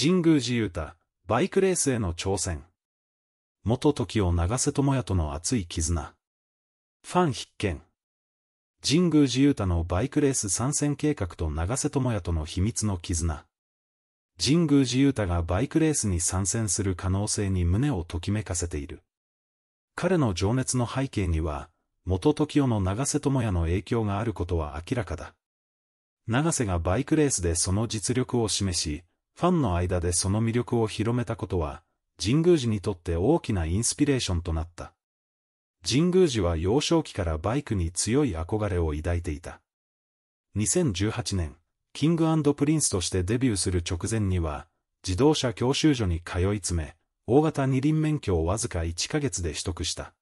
神宮寺勇太、バイクレースへの挑戦。元時を長瀬智也との熱い絆。ファン必見。神宮寺勇太のバイクレース参戦計画と長瀬智也との秘密の絆。神宮寺勇太がバイクレースに参戦する可能性に胸をときめかせている。彼の情熱の背景には、元時代の長瀬智也の影響があることは明らかだ。長瀬がバイクレースでその実力を示し、ファンの間でその魅力を広めたことは、神宮寺にとって大きなインスピレーションとなった。神宮寺は幼少期からバイクに強い憧れを抱いていた。2018年、キングプリンスとしてデビューする直前には、自動車教習所に通い詰め、大型二輪免許をわずか1ヶ月で取得した。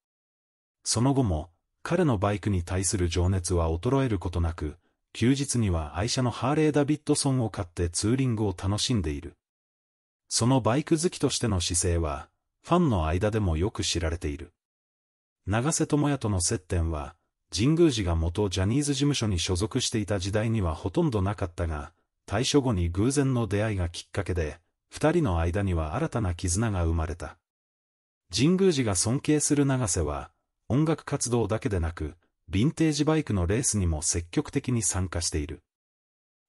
その後も、彼のバイクに対する情熱は衰えることなく、休日には愛車のハーレー・ダビッドソンを買ってツーリングを楽しんでいる。そのバイク好きとしての姿勢は、ファンの間でもよく知られている。長瀬智也との接点は、神宮寺が元ジャニーズ事務所に所属していた時代にはほとんどなかったが、退所後に偶然の出会いがきっかけで、二人の間には新たな絆が生まれた。神宮寺が尊敬する長瀬は、音楽活動だけでなく、ヴィンテージバイクのレースにも積極的に参加している。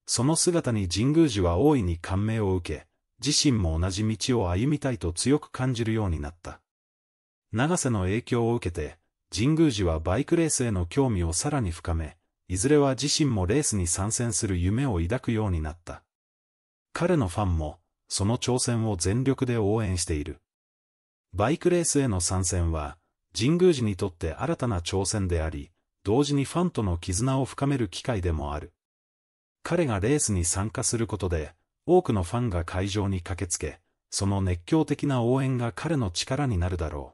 その姿に神宮寺は大いに感銘を受け、自身も同じ道を歩みたいと強く感じるようになった。長瀬の影響を受けて、神宮寺はバイクレースへの興味をさらに深め、いずれは自身もレースに参戦する夢を抱くようになった。彼のファンも、その挑戦を全力で応援している。バイクレースへの参戦は、神宮寺にとって新たな挑戦であり、同時にファンとの絆を深める機会でもある。彼がレースに参加することで、多くのファンが会場に駆けつけ、その熱狂的な応援が彼の力になるだろ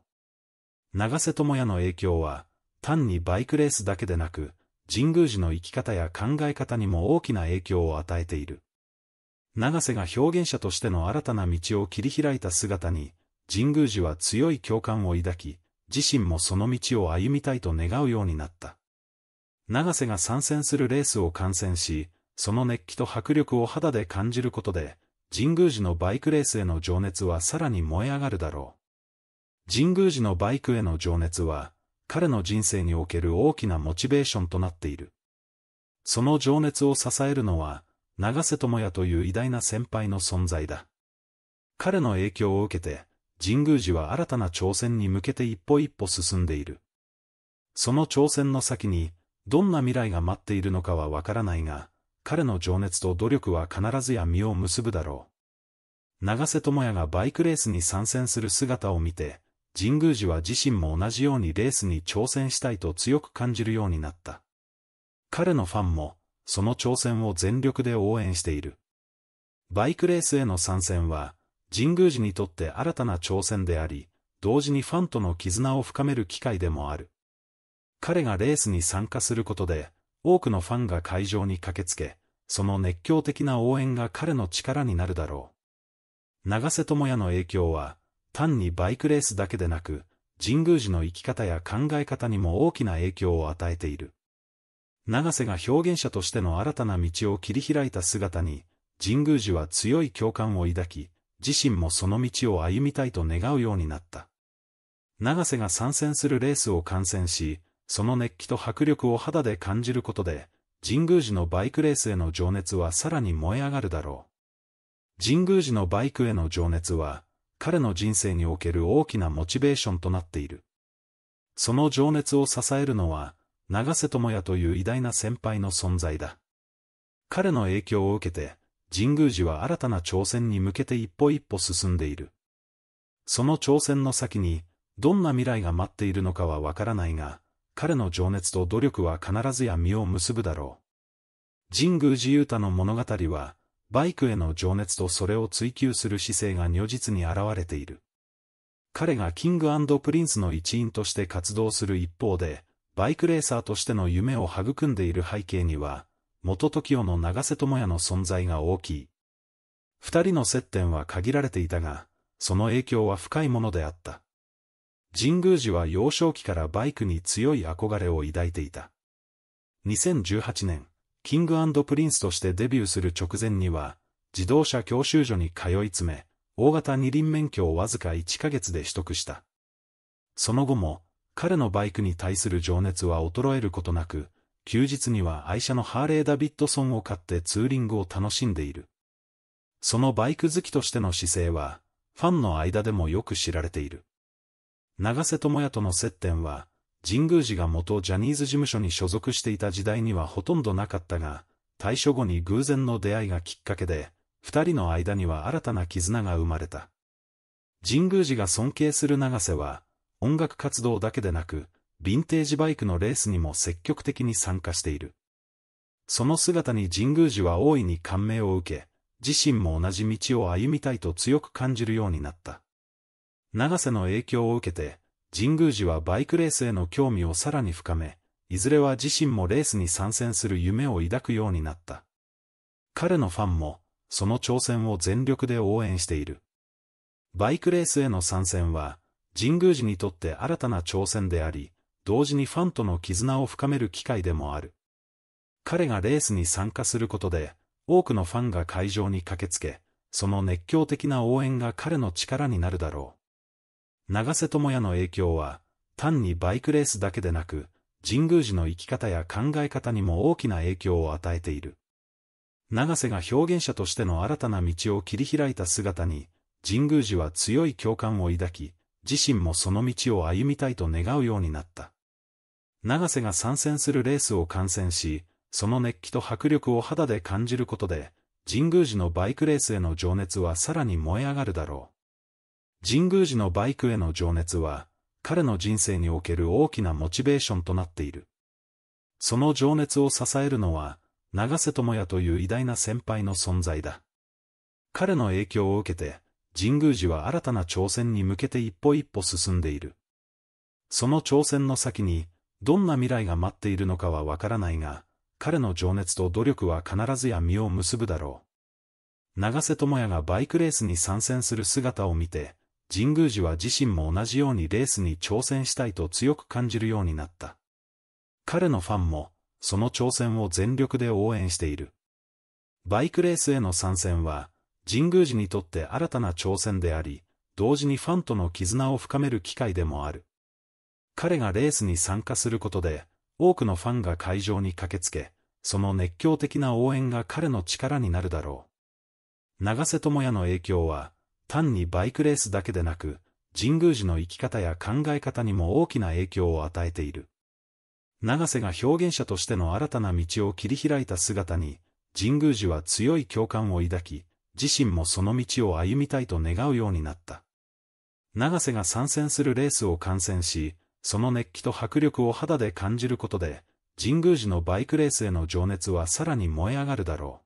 う。長瀬智也の影響は、単にバイクレースだけでなく、神宮寺の生き方や考え方にも大きな影響を与えている。長瀬が表現者としての新たな道を切り開いた姿に、神宮寺は強い共感を抱き、自身もその道を歩みたいと願うようになった。永瀬が参戦するレースを観戦し、その熱気と迫力を肌で感じることで、神宮寺のバイクレースへの情熱はさらに燃え上がるだろう。神宮寺のバイクへの情熱は、彼の人生における大きなモチベーションとなっている。その情熱を支えるのは、長瀬智也という偉大な先輩の存在だ。彼の影響を受けて、神宮寺は新たな挑戦に向けて一歩一歩進んでいる。その挑戦の先に、どんな未来が待っているのかはわからないが、彼の情熱と努力は必ずや実を結ぶだろう。長瀬智也がバイクレースに参戦する姿を見て、神宮寺は自身も同じようにレースに挑戦したいと強く感じるようになった。彼のファンも、その挑戦を全力で応援している。バイクレースへの参戦は、神宮寺にとって新たな挑戦であり、同時にファンとの絆を深める機会でもある。彼がレースに参加することで、多くのファンが会場に駆けつけ、その熱狂的な応援が彼の力になるだろう。長瀬智也の影響は、単にバイクレースだけでなく、神宮寺の生き方や考え方にも大きな影響を与えている。長瀬が表現者としての新たな道を切り開いた姿に、神宮寺は強い共感を抱き、自身もその道を歩みたいと願うようになった。長瀬が参戦するレースを観戦し、その熱気と迫力を肌で感じることで、神宮寺のバイクレースへの情熱はさらに燃え上がるだろう。神宮寺のバイクへの情熱は、彼の人生における大きなモチベーションとなっている。その情熱を支えるのは、長瀬智也という偉大な先輩の存在だ。彼の影響を受けて、神宮寺は新たな挑戦に向けて一歩一歩進んでいる。その挑戦の先に、どんな未来が待っているのかはわからないが、彼の情熱と努力は必ずや実を結ぶだろう。神宮寺勇太の物語は、バイクへの情熱とそれを追求する姿勢が如実に現れている。彼がキングプリンスの一員として活動する一方で、バイクレーサーとしての夢を育んでいる背景には、元時代の長瀬智也の存在が大きい。二人の接点は限られていたが、その影響は深いものであった。神宮寺は幼少期からバイクに強い憧れを抱いていた。2018年、キングプリンスとしてデビューする直前には、自動車教習所に通い詰め、大型二輪免許をわずか1ヶ月で取得した。その後も、彼のバイクに対する情熱は衰えることなく、休日には愛車のハーレー・ダビッドソンを買ってツーリングを楽しんでいる。そのバイク好きとしての姿勢は、ファンの間でもよく知られている。長瀬智也との接点は、神宮寺が元ジャニーズ事務所に所属していた時代にはほとんどなかったが、退所後に偶然の出会いがきっかけで、二人の間には新たな絆が生まれた。神宮寺が尊敬する長瀬は、音楽活動だけでなく、ヴィンテージバイクのレースにも積極的に参加している。その姿に神宮寺は大いに感銘を受け、自身も同じ道を歩みたいと強く感じるようになった。長瀬の影響を受けて、神宮寺はバイクレースへの興味をさらに深め、いずれは自身もレースに参戦する夢を抱くようになった。彼のファンも、その挑戦を全力で応援している。バイクレースへの参戦は、神宮寺にとって新たな挑戦であり、同時にファンとの絆を深める機会でもある。彼がレースに参加することで、多くのファンが会場に駆けつけ、その熱狂的な応援が彼の力になるだろう。長瀬智也の影響は、単にバイクレースだけでなく、神宮寺の生き方や考え方にも大きな影響を与えている。長瀬が表現者としての新たな道を切り開いた姿に、神宮寺は強い共感を抱き、自身もその道を歩みたいと願うようになった。長瀬が参戦するレースを観戦し、その熱気と迫力を肌で感じることで、神宮寺のバイクレースへの情熱はさらに燃え上がるだろう。神宮寺のバイクへの情熱は、彼の人生における大きなモチベーションとなっている。その情熱を支えるのは、長瀬智也という偉大な先輩の存在だ。彼の影響を受けて、神宮寺は新たな挑戦に向けて一歩一歩進んでいる。その挑戦の先に、どんな未来が待っているのかはわからないが、彼の情熱と努力は必ずや実を結ぶだろう。長瀬智也がバイクレースに参戦する姿を見て、神宮寺は自身も同じようにレースに挑戦したいと強く感じるようになった。彼のファンも、その挑戦を全力で応援している。バイクレースへの参戦は、神宮寺にとって新たな挑戦であり、同時にファンとの絆を深める機会でもある。彼がレースに参加することで、多くのファンが会場に駆けつけ、その熱狂的な応援が彼の力になるだろう。長瀬智也の影響は、単にバイクレースだけでなく、神宮寺の生き方や考え方にも大きな影響を与えている。長瀬が表現者としての新たな道を切り開いた姿に、神宮寺は強い共感を抱き、自身もその道を歩みたいと願うようになった。長瀬が参戦するレースを観戦し、その熱気と迫力を肌で感じることで、神宮寺のバイクレースへの情熱はさらに燃え上がるだろ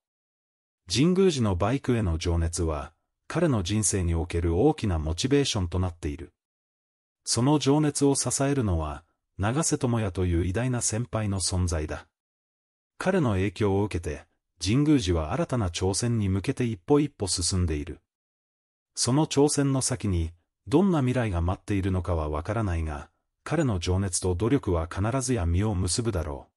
う。神宮寺のバイクへの情熱は、彼の人生における大きなモチベーションとなっている。その情熱を支えるのは、長瀬智也という偉大な先輩の存在だ。彼の影響を受けて、神宮寺は新たな挑戦に向けて一歩一歩進んでいる。その挑戦の先に、どんな未来が待っているのかはわからないが、彼の情熱と努力は必ずや実を結ぶだろう。